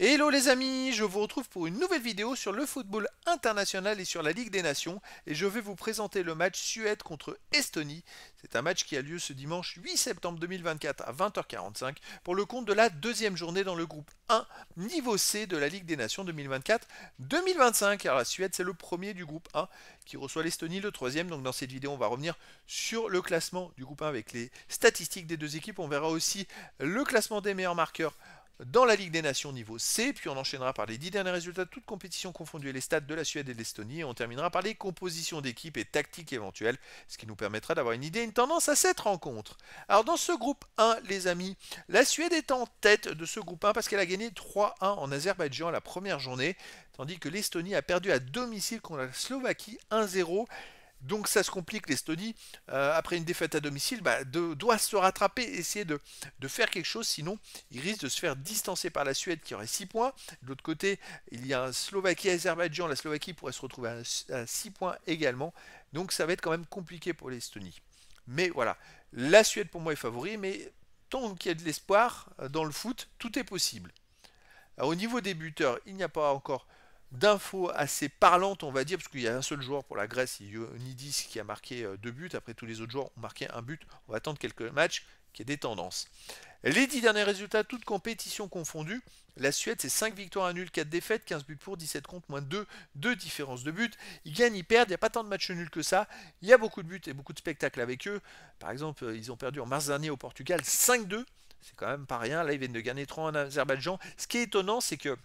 Hello les amis, je vous retrouve pour une nouvelle vidéo sur le football international et sur la Ligue des Nations et je vais vous présenter le match Suède contre Estonie. C'est un match qui a lieu ce dimanche 8 septembre 2024 à 20h45 pour le compte de la deuxième journée dans le groupe 1 niveau C de la Ligue des Nations 2024-2025. Alors la Suède c'est le premier du groupe 1 qui reçoit l'Estonie le troisième. Donc dans cette vidéo on va revenir sur le classement du groupe 1 avec les statistiques des deux équipes. On verra aussi le classement des meilleurs marqueurs dans la Ligue des Nations niveau C, puis on enchaînera par les 10 derniers résultats de toutes compétitions confondues et les stades de la Suède et de l'Estonie, et on terminera par les compositions d'équipes et tactiques éventuelles, ce qui nous permettra d'avoir une idée, une tendance à cette rencontre. Alors dans ce groupe 1, les amis, la Suède est en tête de ce groupe 1 parce qu'elle a gagné 3-1 en Azerbaïdjan la première journée, tandis que l'Estonie a perdu à domicile contre la Slovaquie 1-0. Donc ça se complique, l'Estonie, euh, après une défaite à domicile, bah, doit se rattraper, essayer de, faire quelque chose, sinon il risque de se faire distancer par la Suède qui aurait 6 points. De l'autre côté, il y a un Slovaquie-Azerbaïdjan, la Slovaquie pourrait se retrouver à 6 points également. Donc ça va être quand même compliqué pour l'Estonie. Mais voilà, la Suède pour moi est favori, mais tant qu'il y a de l'espoir euh, dans le foot, tout est possible. au niveau des buteurs, il n'y a pas encore d'infos assez parlantes, on va dire, parce qu'il y a un seul joueur pour la Grèce, Ionidis, qui a marqué euh, deux buts. Après, tous les autres joueurs ont marqué un but. On va attendre quelques matchs, qui y des tendances. Les dix derniers résultats, toutes compétitions confondues. La Suède, c'est 5 victoires à nul, 4 défaites, 15 buts pour, 17 contre, moins 2, 2 différences de buts. Ils gagnent, ils perdent, il n'y a pas tant de matchs nuls que ça. Il y a beaucoup de buts et beaucoup de spectacles avec eux. Par exemple, euh, ils ont perdu en mars dernier au Portugal 5-2. C'est quand même pas rien. Là, ils viennent de gagner 3 en Azerbaïdjan. Ce qui est étonnant, c'est que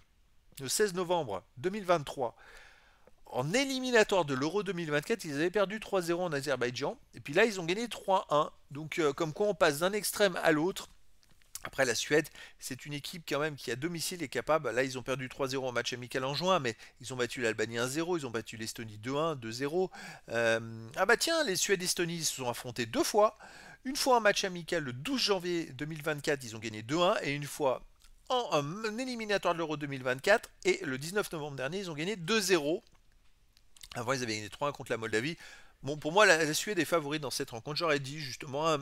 le 16 novembre 2023, en éliminatoire de l'Euro 2024, ils avaient perdu 3-0 en Azerbaïdjan. Et puis là, ils ont gagné 3-1. Donc, euh, comme quoi, on passe d'un extrême à l'autre. Après, la Suède, c'est une équipe quand même qui, à domicile, est capable. Là, ils ont perdu 3-0 en match amical en juin, mais ils ont battu l'Albanie 1-0, ils ont battu l'Estonie 2-1, 2-0. Euh, ah bah tiens, les Suèdes-Estonie se sont affrontés deux fois. Une fois en match amical le 12 janvier 2024, ils ont gagné 2-1, et une fois en éliminatoire de l'Euro 2024. Et le 19 novembre dernier, ils ont gagné 2-0. Avant, ils avaient gagné 3-1 contre la Moldavie. Bon, pour moi, la, Suède est favorite dans cette rencontre. J'aurais dit justement 1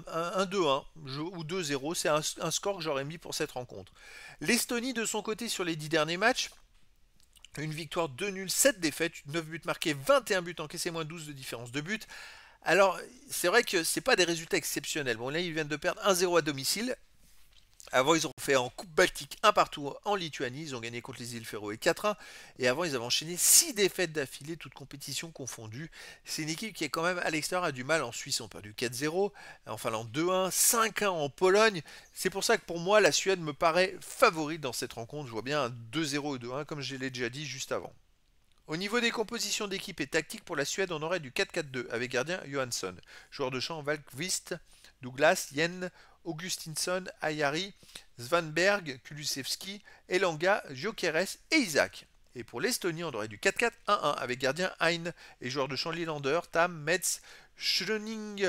2-1 ou 2-0. C'est un, score que j'aurais mis pour cette rencontre. L'Estonie, de son côté, sur les 10 derniers matchs, une victoire 2 0 7 défaites, 9 buts marqués, 21 buts encaissés, moins 12 de différence de but. Alors, c'est vrai que ce pas des résultats exceptionnels. Bon, là, ils viennent de perdre 1-0 à domicile. Avant, ils ont fait en Coupe Baltique un partout en Lituanie. Ils ont gagné contre les îles et 4-1. Et avant, ils avaient enchaîné 6 défaites d'affilée, toutes compétitions confondues. C'est une équipe qui est quand même à l'extérieur a du mal. En Suisse, on perd du 4-0. En Finlande, 2-1. 5-1 en Pologne. C'est pour ça que pour moi, la Suède me paraît favorite dans cette rencontre. Je vois bien un 2-0 et 2-1, comme je l'ai déjà dit juste avant. Au niveau des compositions d'équipe et tactique pour la Suède, on aurait du 4-4-2 avec gardien Johansson, joueur de champ Valkvist, Douglas, Yen, Augustinson, Ayari, Svanberg, Kulusevski, Elanga, Jokeres et Isaac. Et pour l'Estonie, on aurait du 4-4-1-1 avec gardien Hein et joueurs de champ lander Tam, Metz, Schöning,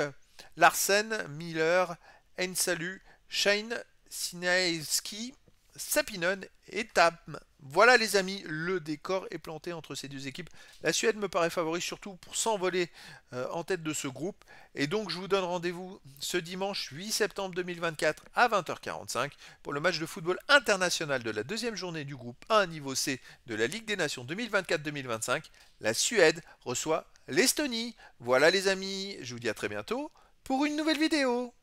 Larsen, Miller, Ensalu, Shane, Sinaevski, Sapinon et Tam. Voilà les amis, le décor est planté entre ces deux équipes. La Suède me paraît favori surtout pour s'envoler euh, en tête de ce groupe. Et donc je vous donne rendez-vous ce dimanche 8 septembre 2024 à 20h45 pour le match de football international de la deuxième journée du groupe 1 niveau C de la Ligue des Nations 2024-2025. La Suède reçoit l'Estonie. Voilà les amis, je vous dis à très bientôt pour une nouvelle vidéo.